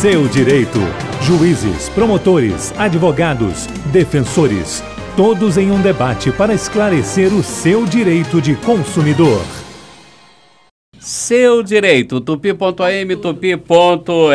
seu direito. Juízes, promotores, advogados, defensores, todos em um debate para esclarecer o seu direito de consumidor. Seu direito, tupi.am, tupi.fm.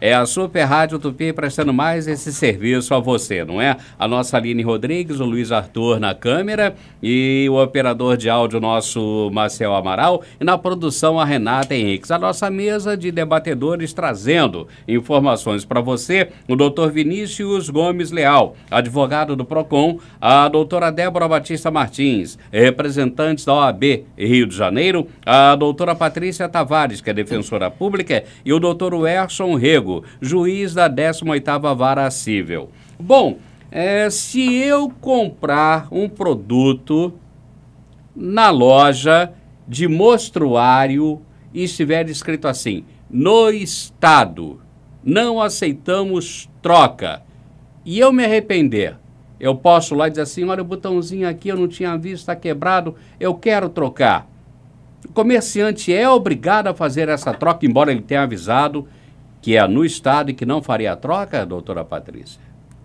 É a Super Rádio Tupi prestando mais esse serviço a você, não é? A nossa Aline Rodrigues, o Luiz Arthur na câmera e o operador de áudio nosso Marcel Amaral e na produção a Renata Henriques. A nossa mesa de debatedores trazendo informações para você, o doutor Vinícius Gomes Leal, advogado do PROCON, a doutora Débora Batista Martins, representantes da OAB Rio de Janeiro, a doutora Patrícia Tavares, que é defensora pública, e o doutor Werson Rego, juiz da 18ª Vara Cível. Bom, é, se eu comprar um produto na loja de mostruário e estiver escrito assim, no Estado, não aceitamos troca, e eu me arrepender, eu posso lá dizer assim, olha o botãozinho aqui, eu não tinha visto, está quebrado, eu quero trocar. O comerciante é obrigado a fazer essa troca, embora ele tenha avisado que é no Estado e que não faria a troca, doutora Patrícia?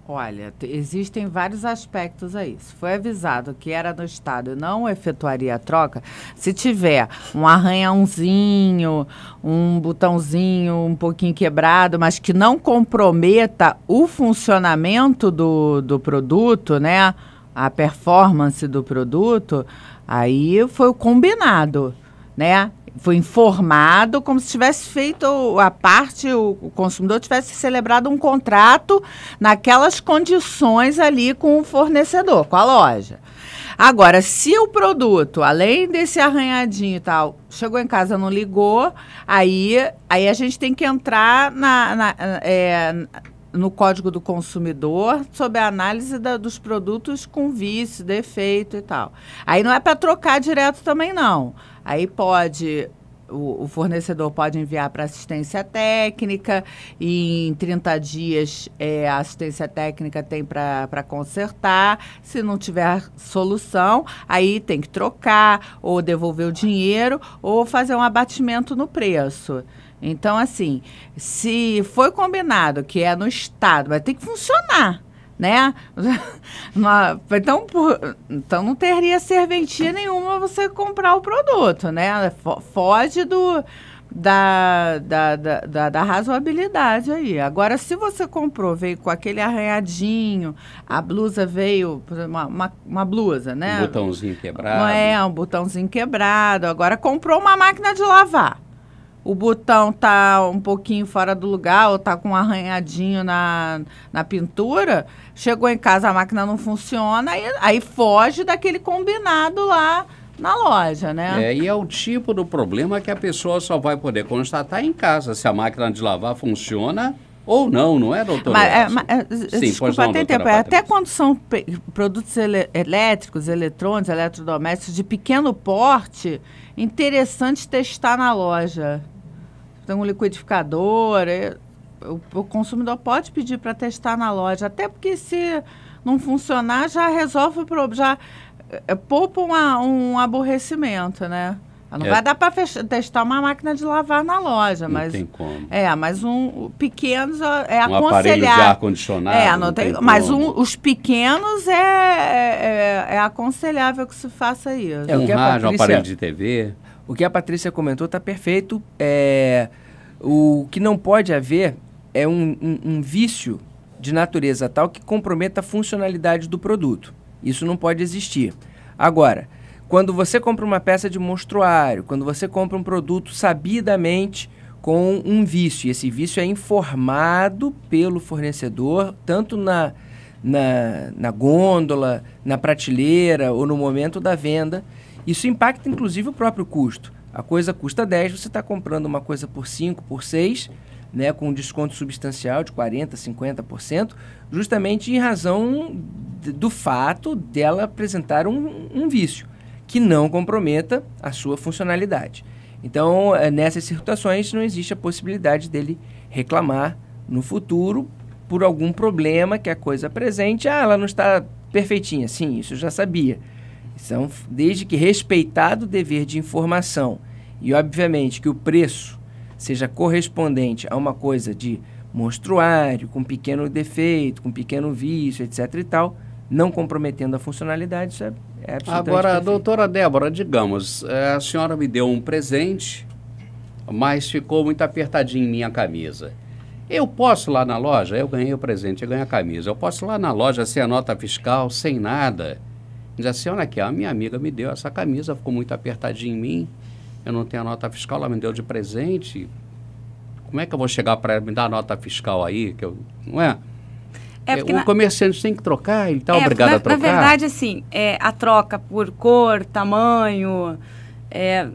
Olha, existem vários aspectos a isso. Foi avisado que era no Estado e não efetuaria a troca. Se tiver um arranhãozinho, um botãozinho um pouquinho quebrado, mas que não comprometa o funcionamento do, do produto, né? A performance do produto, aí foi o combinado né? Foi informado como se tivesse feito a parte, o, consumidor tivesse celebrado um contrato naquelas condições ali com o fornecedor, com a loja. Agora, se o produto, além desse arranhadinho e tal, chegou em casa não ligou, aí, aí a gente tem que entrar na, na é, no Código do Consumidor sobre a análise da, dos produtos com vício, defeito e tal. Aí não é para trocar direto também, não. Aí pode o, fornecedor pode enviar para assistência técnica e em 30 dias é, a assistência técnica tem para consertar. Se não tiver solução, aí tem que trocar ou devolver o dinheiro ou fazer um abatimento no preço. Então, assim, se foi combinado que é no Estado, mas tem que funcionar né? então, então não teria serventia nenhuma você comprar o produto, né? Foge do, da, da, da, da, razoabilidade aí. Agora, se você comprou, veio com aquele arranhadinho, a blusa veio, uma, uma, uma blusa, né? Um botãozinho quebrado. É, um botãozinho quebrado. Agora comprou uma máquina de lavar o botão tá um pouquinho fora do lugar ou tá com um arranhadinho na, na pintura, chegou em casa, a máquina não funciona, aí, aí foge daquele combinado lá na loja, né? É, e é o tipo do problema que a pessoa só vai poder constatar em casa se a máquina de lavar funciona ou não, não é, doutor? Mas, é, mas, é, Sim, desculpa, não, tempo. Até quando são produtos ele elétricos, eletrônicos, eletrodomésticos de pequeno porte, interessante testar na loja tem então, um liquidificador, é, o, o, consumidor pode pedir para testar na loja, até porque se não funcionar, já resolve o problema, já é, poupa uma, um aborrecimento, né? Não é. vai dar para testar uma máquina de lavar na loja, não mas. tem como. É, mas um pequenos é um aconselhar. Aparelho de ar condicionado. É, não, não tem, tem mas um, os pequenos é, é, é, é, aconselhável que se faça isso. É um rádio, um aparelho de TV. O que a Patrícia comentou está perfeito. É, o que não pode haver é um, um, um vício de natureza tal que comprometa a funcionalidade do produto. Isso não pode existir. Agora, quando você compra uma peça de monstruário, quando você compra um produto sabidamente com um vício, e esse vício é informado pelo fornecedor, tanto na, na, na gôndola, na prateleira ou no momento da venda, isso impacta inclusive o próprio custo. A coisa custa 10, você está comprando uma coisa por 5, por 6, né, com um desconto substancial de 40%, 50%, justamente em razão do fato dela apresentar um, um vício que não comprometa a sua funcionalidade. Então, eh, nessas situações, não existe a possibilidade dele reclamar no futuro por algum problema que a coisa apresente. Ah, ela não está perfeitinha. Sim, isso eu já sabia. Então, desde que respeitado o dever de informação e, obviamente, que o preço seja correspondente a uma coisa de monstruário, com pequeno defeito, com pequeno vício, etc. e tal, não comprometendo a funcionalidade, isso é, é absolutamente Agora, perfeito. doutora Débora, digamos, é, a senhora me deu um presente, mas ficou muito apertadinho em minha camisa. Eu posso ir lá na loja, eu ganhei o presente, eu ganhei a camisa, eu posso ir lá na loja sem a nota fiscal, sem nada Diz assim, olha aqui, a minha amiga me deu essa camisa, ficou muito apertadinha em mim, eu não tenho a nota fiscal, ela me deu de presente. Como é que eu vou chegar para ela me dar a nota fiscal aí? Que eu, não é? É, é o na... comerciante tem que trocar, ele está é, obrigado na, a trocar. Na verdade, assim, é, a troca por cor, tamanho, é,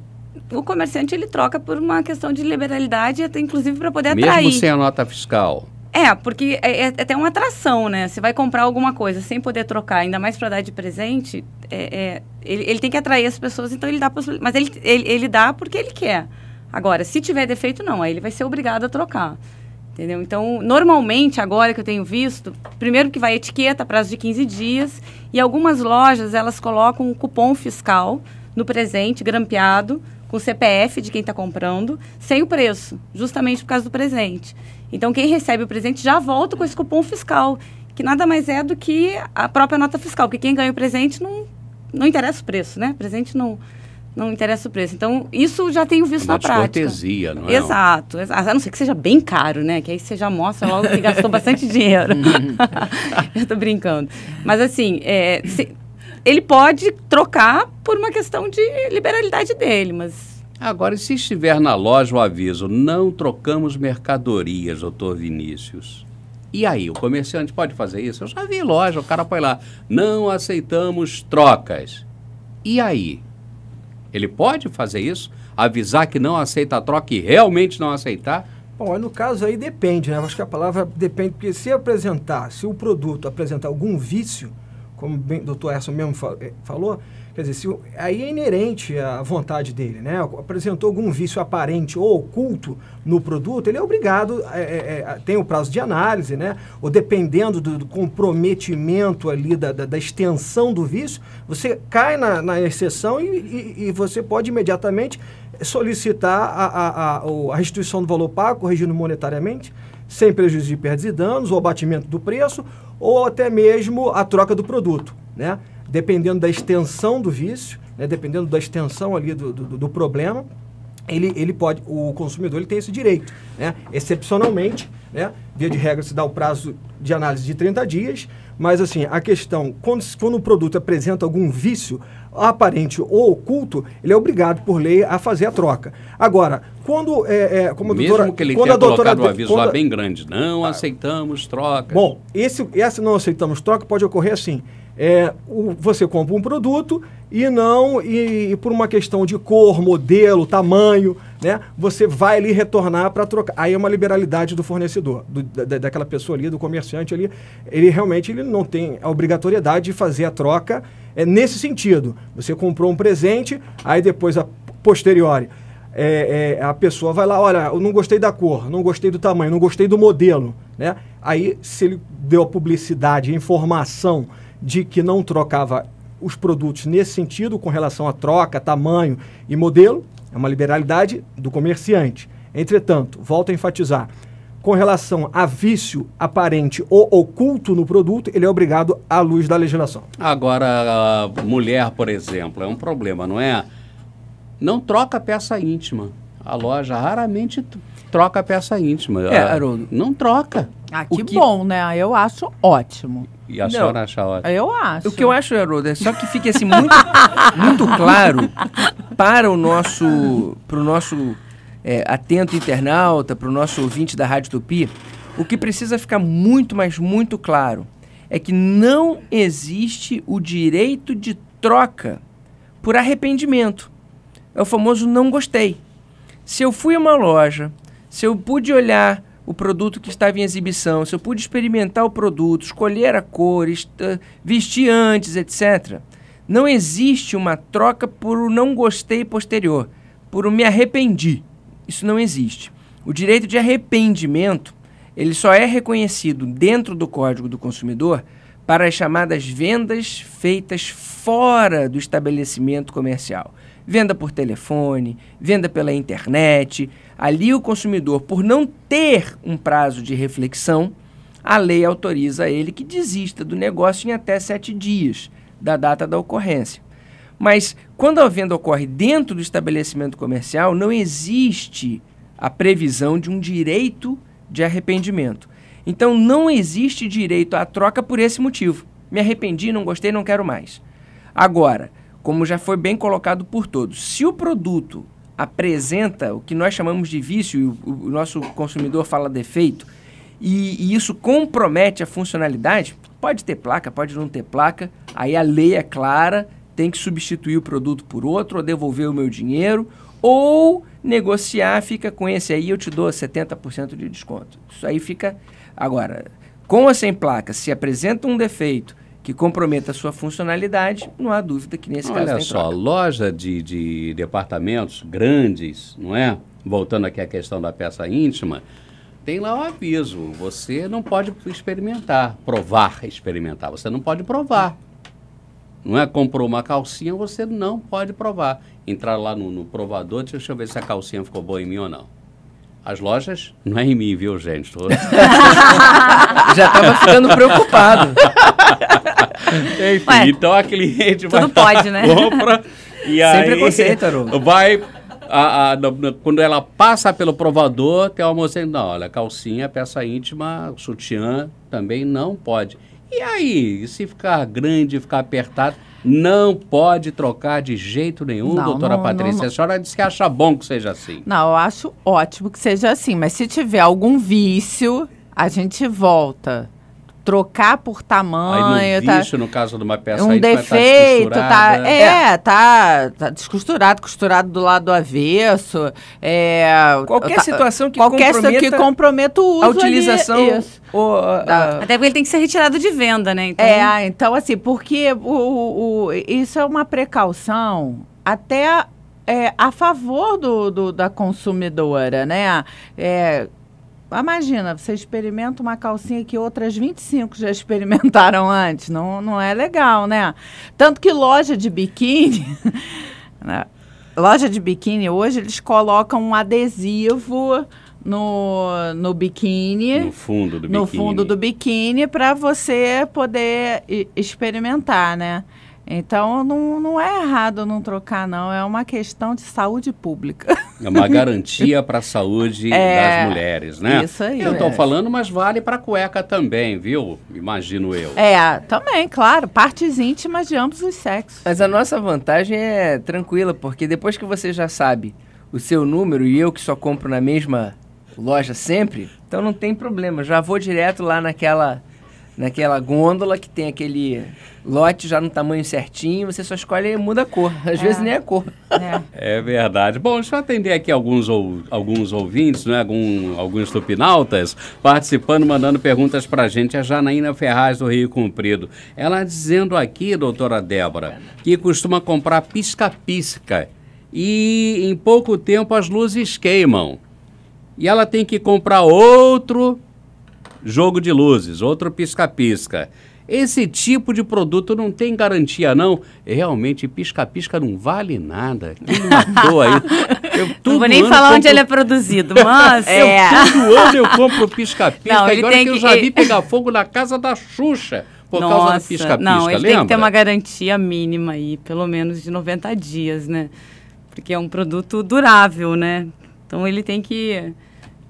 o comerciante ele troca por uma questão de liberalidade, até, inclusive para poder Mesmo atrair. Mesmo sem a nota fiscal? É, porque é, é, é, até uma atração, né? Você vai comprar alguma coisa sem poder trocar, ainda mais para dar de presente, é, é, ele, ele, tem que atrair as pessoas, então ele dá Mas ele, ele, ele, dá porque ele quer. Agora, se tiver defeito, não, aí ele vai ser obrigado a trocar. Entendeu? Então, normalmente, agora que eu tenho visto, primeiro que vai etiqueta, prazo de 15 dias, e algumas lojas, elas colocam um cupom fiscal no presente, grampeado, com o CPF de quem está comprando, sem o preço, justamente por causa do presente. Então, quem recebe o presente já volta com esse cupom fiscal, que nada mais é do que a própria nota fiscal, porque quem ganha o presente não, não interessa o preço, né? O presente não, não interessa o preço. Então, isso já tenho visto Uma na prática. cortesia, não é? Exato, exato. A não ser que seja bem caro, né? Que aí você já mostra logo que gastou bastante dinheiro. Uhum. Eu estou brincando. Mas, assim, é, se, ele pode trocar por uma questão de liberalidade dele, mas. Agora, se estiver na loja o aviso, não trocamos mercadorias, doutor Vinícius. E aí, o comerciante pode fazer isso? Eu já vi loja, o cara põe lá, não aceitamos trocas. E aí? Ele pode fazer isso? Avisar que não aceita a troca e realmente não aceitar? Bom, no caso aí depende, né? Acho que a palavra depende, porque se apresentar, se o produto apresentar algum vício, como bem o doutor Erson mesmo eh, falou, quer dizer, se, aí é inerente à vontade dele, né? Apresentou algum vício aparente ou oculto no produto, ele é obrigado, é, é, tem o prazo de análise, né? Ou dependendo do, do comprometimento ali, da, da, da, extensão do vício, você cai na, na exceção e, e, e você pode imediatamente solicitar a, a, a, a restituição do valor pago, corrigindo monetariamente, sem prejuízo de perdas e danos, ou abatimento do preço, ou até mesmo a troca do produto, né? Dependendo da extensão do vício, né? dependendo da extensão ali do, do, do problema, ele, ele pode, o consumidor ele tem esse direito, né? Excepcionalmente, né? Via de regra se dá o prazo de análise de 30 dias, mas assim, a questão, quando, quando o produto apresenta algum vício, aparente ou oculto, ele é obrigado por lei a fazer a troca. Agora, quando é, é como a doutora, mesmo que ele quando tenha a doutora, colocado um aviso quando, lá bem grande, não aceitamos troca. Bom, esse essa não aceitamos troca pode ocorrer assim. É, o, você compra um produto e não e, e por uma questão de cor, modelo, tamanho, né? Você vai ali retornar para trocar. Aí é uma liberalidade do fornecedor, do, da, daquela pessoa ali, do comerciante ali. Ele realmente ele não tem a obrigatoriedade de fazer a troca é, nesse sentido. Você comprou um presente, aí depois, a posteriori, é, é, a pessoa vai lá, olha, eu não gostei da cor, não gostei do tamanho, não gostei do modelo, né? Aí, se ele deu a publicidade, a informação de que não trocava os produtos nesse sentido, com relação a troca, tamanho e modelo, é uma liberalidade do comerciante. Entretanto, volto a enfatizar, com relação a vício aparente ou oculto no produto, ele é obrigado à luz da legislação. Agora, a mulher, por exemplo, é um problema, não é? Não troca peça íntima. A loja raramente troca peça íntima. É, Haroldo. Não troca. Ah, que, que, bom, né? Ah, eu acho ótimo. E a não, senhora acha ótimo? Eu acho. O que eu acho, Haroldo, é só que fique assim muito, muito claro para o nosso, pro nosso é, atento internauta, para o nosso ouvinte da Rádio Tupi, o que precisa ficar muito, mas muito claro é que não existe o direito de troca por arrependimento. É o famoso não gostei. Se eu fui a uma loja, se eu pude olhar o produto que estava em exibição, se eu pude experimentar o produto, escolher a cor, vestir antes, etc. Não existe uma troca por o não gostei posterior, por o me arrependi. Isso não existe. O direito de arrependimento, ele só é reconhecido dentro do Código do Consumidor para as chamadas vendas feitas fora do estabelecimento comercial venda por telefone, venda pela internet. Ali o consumidor, por não ter um prazo de reflexão, a lei autoriza ele que desista do negócio em até sete dias da data da ocorrência. Mas quando a venda ocorre dentro do estabelecimento comercial, não existe a previsão de um direito de arrependimento. Então não existe direito à troca por esse motivo. Me arrependi, não gostei, não quero mais. Agora, como já foi bem colocado por todos, se o produto apresenta o que nós chamamos de vício, e o, o nosso consumidor fala defeito, e, e, isso compromete a funcionalidade, pode ter placa, pode não ter placa, aí a lei é clara, tem que substituir o produto por outro, ou devolver o meu dinheiro, ou negociar, fica com esse aí, eu te dou 70% de desconto. Isso aí fica. Agora, com ou sem placa, se apresenta um defeito, que comprometa a sua funcionalidade, não há dúvida que nesse Olha caso Olha só, troca. loja de, de departamentos grandes, não é? Voltando aqui à questão da peça íntima, tem lá o aviso, você não pode experimentar, provar experimentar, você não pode provar. Não é? Comprou uma calcinha, você não pode provar. Entrar lá no, no provador, deixa eu ver se a calcinha ficou boa em mim ou não. As lojas, não é em mim, viu, gente? Já estava ficando preocupado. Enfim, Ué, então a cliente vai pode, né? compra e aí vai a, a, a, quando ela passa pelo provador, tem uma moça não, olha, calcinha, peça íntima, sutiã também não pode. E aí, se ficar grande, ficar apertado, não pode trocar de jeito nenhum, não, doutora não, Patrícia. Não, a senhora disse que acha bom que seja assim. Não, eu acho ótimo que seja assim, mas se tiver algum vício, a gente volta trocar por tamanho. Aí no tá, no caso de uma peça um aí, tá defeito, tá, é, é, tá, tá descosturado, costurado do lado avesso. É, qualquer tá, situação que qualquer comprometa, que comprometa o uso a utilização. Ali, tá. a, ah, Até ah. porque ele tem que ser retirado de venda, né? Então, é, é então assim, porque o, o isso é uma precaução até é, a favor do, do, da consumidora, né? É, ah, imagina, você experimenta uma calcinha que outras 25 já experimentaram antes. Não, não é legal, né? Tanto que loja de biquíni. né? Loja de biquíni hoje eles colocam um adesivo no, no biquíni. No fundo do biquíni. No fundo do biquíni para você poder experimentar, né? Então, não, não é errado não trocar, não. É uma questão de saúde pública. É uma garantia para a saúde é, das mulheres, né? Isso aí. Eu estou é. falando, mas vale para a cueca também, viu? Imagino eu. É, também, claro. Partes íntimas de ambos os sexos. Mas a nossa vantagem é tranquila, porque depois que você já sabe o seu número e eu que só compro na mesma loja sempre, então não tem problema. Já vou direto lá naquela naquela gôndola que tem aquele lote já no tamanho certinho, você só escolhe e muda a cor. Às é. vezes nem a é cor. É. é. verdade. Bom, deixa eu atender aqui alguns, ou, alguns ouvintes, né? Algum, alguns tupinautas, participando, mandando perguntas para a gente. A Janaína Ferraz do Rio Comprido. Ela dizendo aqui, doutora Débora, que costuma comprar pisca-pisca e em pouco tempo as luzes queimam. E ela tem que comprar outro jogo de luzes, outro pisca-pisca. Esse tipo de produto não tem garantia, não. Realmente, pisca-pisca não vale nada. Quem matou aí? Eu, não vou nem falar compro... onde ele é produzido, mas... É, eu, Todo ano eu compro pisca-pisca. Agora que eu já vi pegar fogo na casa da Xuxa por Nossa, causa do pisca-pisca, Não, ele lembra? tem que ter uma garantia mínima aí, pelo menos de 90 dias, né? Porque é um produto durável, né? Então, ele tem que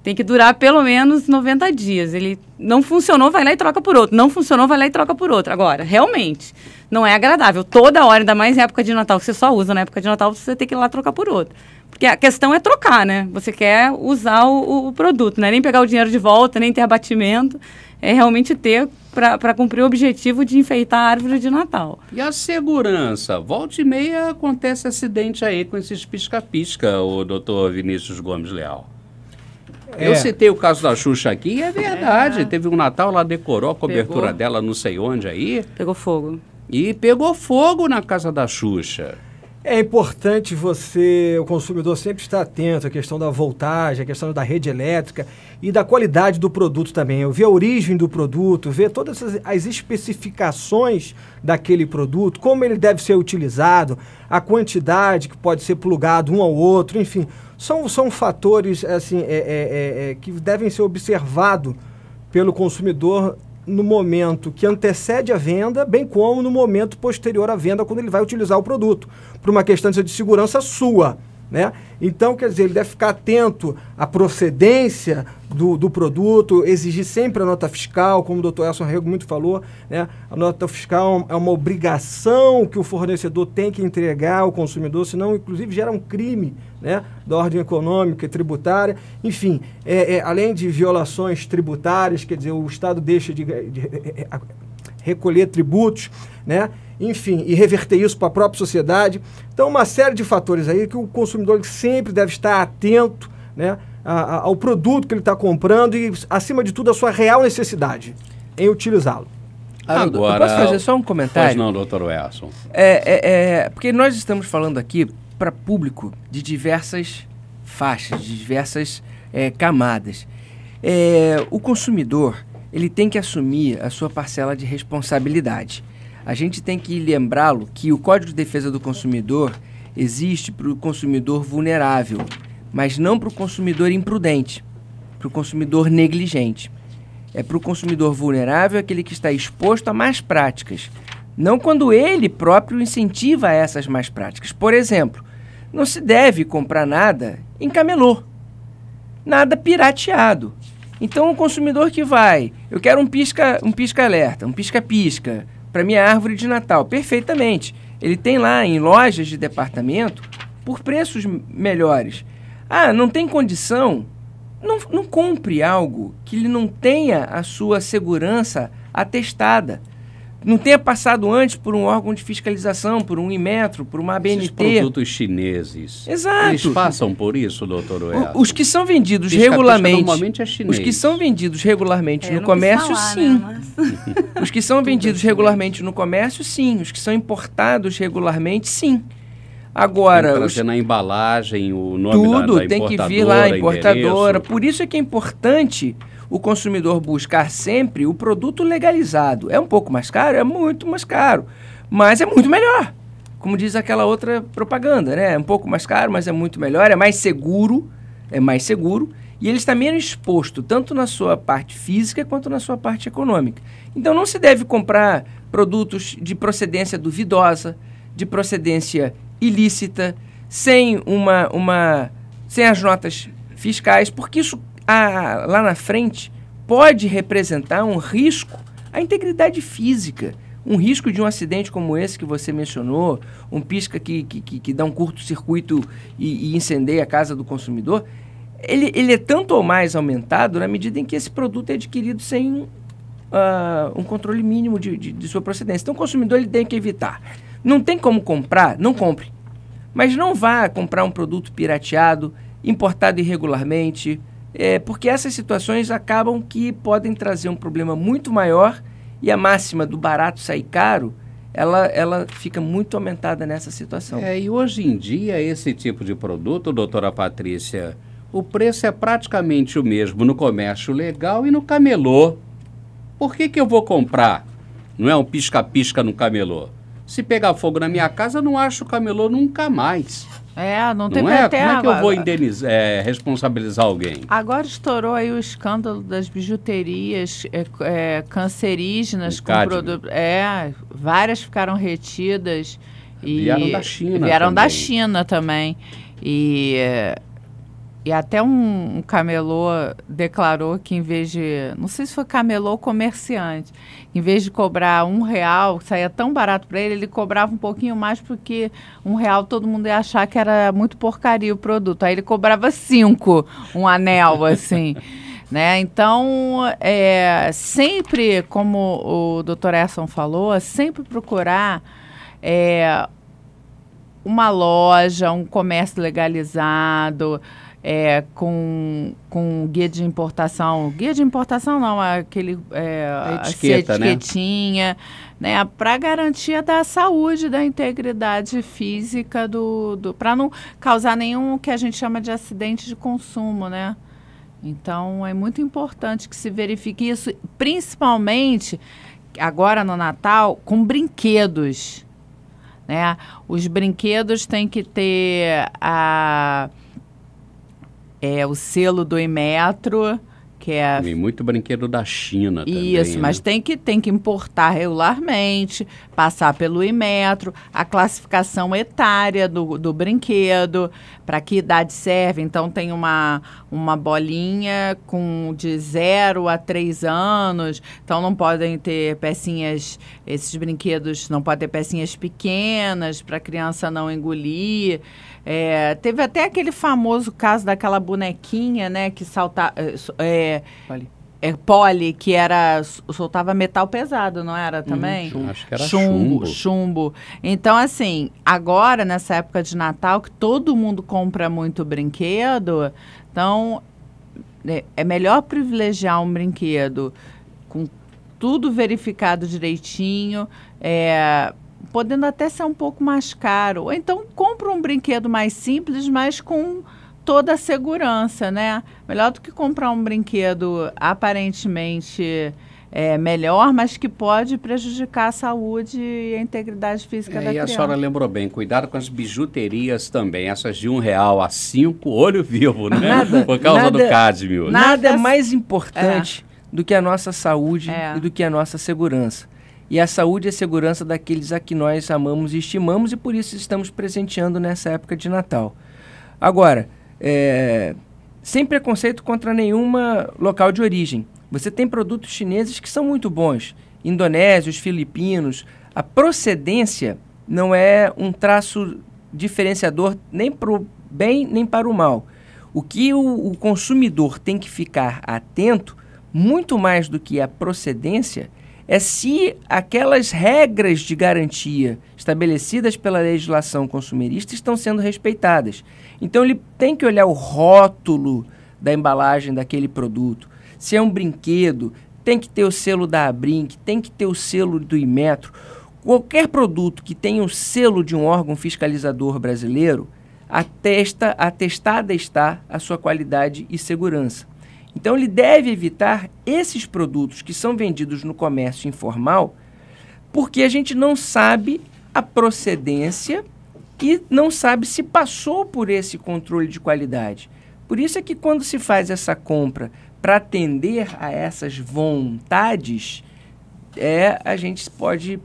tem que durar pelo menos 90 dias. Ele não funcionou, vai lá e troca por outro. Não funcionou, vai lá e troca por outro. Agora, realmente, não é agradável. Toda hora, ainda mais em época de Natal, que você só usa na época de Natal, você tem que ir lá trocar por outro. Porque a questão é trocar, né? Você quer usar o, o produto, né? Nem pegar o dinheiro de volta, nem ter abatimento. É realmente ter para cumprir o objetivo de enfeitar a árvore de Natal. E a segurança? Volta e meia acontece acidente aí com esses pisca-pisca, o doutor Vinícius Gomes Leal. É. Eu citei o caso da Xuxa aqui, é verdade. É. Teve um Natal, ela decorou a cobertura pegou. dela, não sei onde aí. Pegou fogo. E pegou fogo na casa da Xuxa. É importante você, o consumidor, sempre estar atento à questão da voltagem, à questão da rede elétrica e da qualidade do produto também. Eu ver a origem do produto, ver todas as, as especificações daquele produto, como ele deve ser utilizado, a quantidade que pode ser plugado um ao outro, enfim. São, são fatores assim é, é, é, é que devem ser observados pelo consumidor no momento que antecede a venda, bem como no momento posterior à venda, quando ele vai utilizar o produto, por uma questão de segurança sua. Né? Então, quer dizer, ele deve ficar atento à procedência do, do produto, exigir sempre a nota fiscal, como o doutor Elson Rego muito falou, né? a nota fiscal é uma obrigação que o fornecedor tem que entregar ao consumidor, senão, inclusive, gera um crime né? da ordem econômica e tributária. Enfim, é, é, além de violações tributárias, quer dizer, o Estado deixa de, de, de recolher tributos, né? enfim, e reverter isso para a própria sociedade. Então, uma série de fatores aí que o consumidor sempre deve estar atento né, a, a, ao produto que ele está comprando e, acima de tudo, a sua real necessidade em utilizá-lo. Agora, eu posso fazer só um comentário? Pois não, doutor Wesson. É, é, é, porque nós estamos falando aqui para público de diversas faixas, de diversas é, camadas. É, o consumidor, ele tem que assumir a sua parcela de responsabilidade. A gente tem que lembrá-lo que o Código de Defesa do Consumidor existe para o consumidor vulnerável, mas não para o consumidor imprudente, para o consumidor negligente. É para o consumidor vulnerável aquele que está exposto a más práticas, não quando ele próprio incentiva essas más práticas. Por exemplo, não se deve comprar nada em camelô, nada pirateado. Então o consumidor que vai, eu quero um pisca, um pisca alerta, um pisca pisca para minha árvore de Natal, perfeitamente. Ele tem lá em lojas de departamento por preços melhores. Ah, não tem condição? Não, não compre algo que ele não tenha a sua segurança atestada não tenha passado antes por um órgão de fiscalização, por um Imetro, por uma ABNT. Esses produtos chineses. Exato. Eles passam por isso, doutor Oel. Os que são vendidos regularmente. normalmente é chinês. Os que são vendidos regularmente é, no comércio, falar, sim. Né, mas... os que são é vendidos regularmente no comércio, sim. Os que são importados regularmente, sim. Agora, tem os... na embalagem, o nome tudo da, da tem que vir lá, importadora. Endereço. Por isso é que é importante o consumidor buscar sempre o produto legalizado. É um pouco mais caro? É muito mais caro. Mas é muito melhor. Como diz aquela outra propaganda, né? É um pouco mais caro, mas é muito melhor, é mais seguro, é mais seguro e ele está menos exposto tanto na sua parte física quanto na sua parte econômica. Então não se deve comprar produtos de procedência duvidosa, de procedência ilícita, sem uma, uma sem as notas fiscais, porque isso a, lá na frente pode representar um risco à integridade física. Um risco de um acidente como esse que você mencionou, um pisca que, que, que, que dá um curto-circuito e, e incendeia a casa do consumidor, ele, ele é tanto ou mais aumentado na medida em que esse produto é adquirido sem uh, um controle mínimo de, de, de sua procedência. Então o consumidor ele tem que evitar. Não tem como comprar, não compre. Mas não vá comprar um produto pirateado, importado irregularmente, é, porque essas situações acabam que podem trazer um problema muito maior e a máxima do barato sair caro, ela, ela fica muito aumentada nessa situação. É, e hoje em dia, esse tipo de produto, doutora Patrícia, o preço é praticamente o mesmo no comércio legal e no camelô. Por que, que eu vou comprar? Não é um pisca-pisca no camelô. Se pegar fogo na minha casa, eu não acho o camelô nunca mais. É, não tem não é? Como é que eu vou indenizar, é, responsabilizar alguém? Agora estourou aí o escândalo das bijuterias é, é, cancerígenas o com né? produto. É, várias ficaram retidas. E vieram da China. Vieram também. da China também. E e até um, um, camelô declarou que em vez de, não sei se foi camelô ou comerciante, em vez de cobrar um real, que saía tão barato para ele, ele cobrava um pouquinho mais porque um real todo mundo ia achar que era muito porcaria o produto. Aí ele cobrava cinco, um anel assim. né? Então, é, sempre, como o doutor Erson falou, é sempre procurar é, uma loja, um comércio legalizado, é, com, com guia de importação. Guia de importação não, é aquele é, a etiqueta, a né? etiquetinha, né? né? Para garantia da saúde, da integridade física do. do para não causar nenhum que a gente chama de acidente de consumo, né? Então é muito importante que se verifique isso, principalmente agora no Natal, com brinquedos. Né? Os brinquedos têm que ter a é o selo do Imetro, que é e muito brinquedo da China também. Isso, né? mas né? tem que tem que importar regularmente, passar pelo Imetro, a classificação etária do, do brinquedo, para que idade serve. Então tem uma uma bolinha com de 0 a 3 anos. Então não podem ter pecinhas, esses brinquedos não podem ter pecinhas pequenas para criança não engolir. É, teve até aquele famoso caso daquela bonequinha, né, que salta. É, é, é, poli, que era. soltava metal pesado, não era uhum. também? Hum, chumbo. Acho que era chumbo, chumbo. Chumbo. Então, assim, agora, nessa época de Natal, que todo mundo compra muito brinquedo, então é, é melhor privilegiar um brinquedo com tudo verificado direitinho, é, podendo até ser um pouco mais caro. Ou então compra um brinquedo mais simples, mas com toda a segurança, né? Melhor do que comprar um brinquedo aparentemente é, melhor, mas que pode prejudicar a saúde e a integridade física é, da e criança. E a senhora lembrou bem, cuidado com as bijuterias também, essas de um real a cinco, olho vivo, né? Nada, Por causa nada, do cádmio. Nada é mais importante é. do que a nossa saúde é. e do que a nossa segurança e a saúde e a segurança daqueles a que nós amamos e estimamos e por isso estamos presenteando nessa época de Natal. Agora, é, sem preconceito contra nenhuma local de origem. Você tem produtos chineses que são muito bons, indonésios, filipinos. A procedência não é um traço diferenciador nem para o bem nem para o mal. O que o, o consumidor tem que ficar atento, muito mais do que a procedência, é se aquelas regras de garantia estabelecidas pela legislação consumerista estão sendo respeitadas. Então ele tem que olhar o rótulo da embalagem daquele produto. Se é um brinquedo, tem que ter o selo da Abrinq, tem que ter o selo do Imetro. Qualquer produto que tenha o selo de um órgão fiscalizador brasileiro atesta, atestada está a sua qualidade e segurança. Então, ele deve evitar esses produtos que são vendidos no comércio informal, porque a gente não sabe a procedência e não sabe se passou por esse controle de qualidade. Por isso é que quando se faz essa compra para atender a essas vontades, é, a gente pode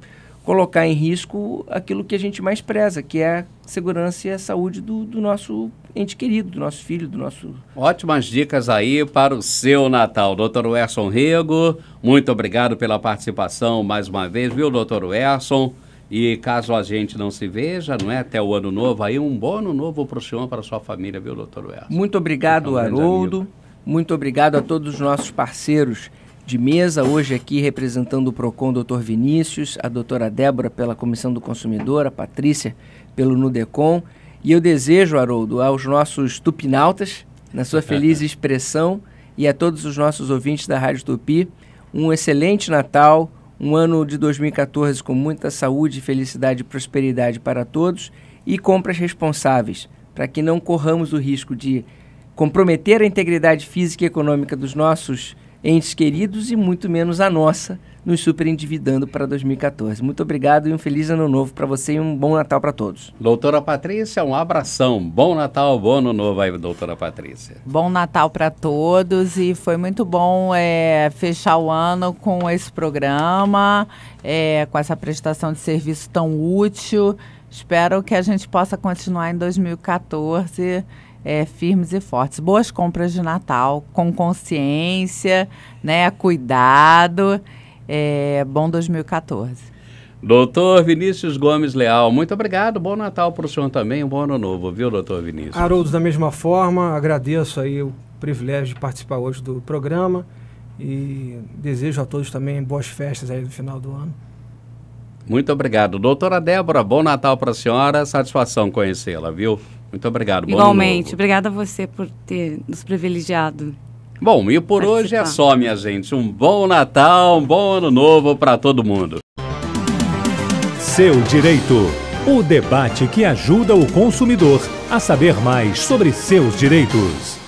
colocar em risco aquilo que a gente mais preza, que é a segurança e a saúde do, do, nosso ente querido, do nosso filho, do nosso. Ótimas dicas aí para o seu Natal. Doutor Werson Rego, muito obrigado pela participação mais uma vez, viu, doutor Werson? E caso a gente não se veja, não é até o ano novo, aí um bom ano novo para o senhor, para a sua família, viu, doutor Werson? Muito obrigado, é um Haroldo. Muito obrigado a todos os nossos parceiros de mesa, hoje aqui representando o PROCON, doutor Vinícius, a doutora Débora pela Comissão do Consumidor, a Patrícia pelo NUDECOM. E eu desejo, Haroldo, aos nossos tupinautas, na sua feliz expressão, e a todos os nossos ouvintes da Rádio Tupi, um excelente Natal, um ano de 2014 com muita saúde, felicidade e prosperidade para todos e compras responsáveis, para que não corramos o risco de comprometer a integridade física e econômica dos nossos entes queridos e muito menos a nossa, nos superendividando para 2014. Muito obrigado e um feliz ano novo para você e um bom Natal para todos. Doutora Patrícia, um abração. Bom Natal, bom ano novo aí, doutora Patrícia. Bom Natal para todos e foi muito bom é, fechar o ano com esse programa, é, com essa prestação de serviço tão útil. Espero que a gente possa continuar em 2014 é, firmes e fortes. Boas compras de Natal, com consciência, né, cuidado. É, bom 2014. Doutor Vinícius Gomes Leal, muito obrigado. Bom Natal para o senhor também, um bom ano novo, viu, doutor Vinícius? Haroldo, da mesma forma, agradeço aí o privilégio de participar hoje do programa e desejo a todos também boas festas aí no final do ano. Muito obrigado. Doutora Débora, bom Natal para a senhora, satisfação conhecê-la, viu? Muito obrigado. Igualmente. Obrigada a você por ter nos privilegiado. Bom, e por participar. hoje é só, minha gente. Um bom Natal, um bom Ano Novo para todo mundo. Seu Direito. O debate que ajuda o consumidor a saber mais sobre seus direitos.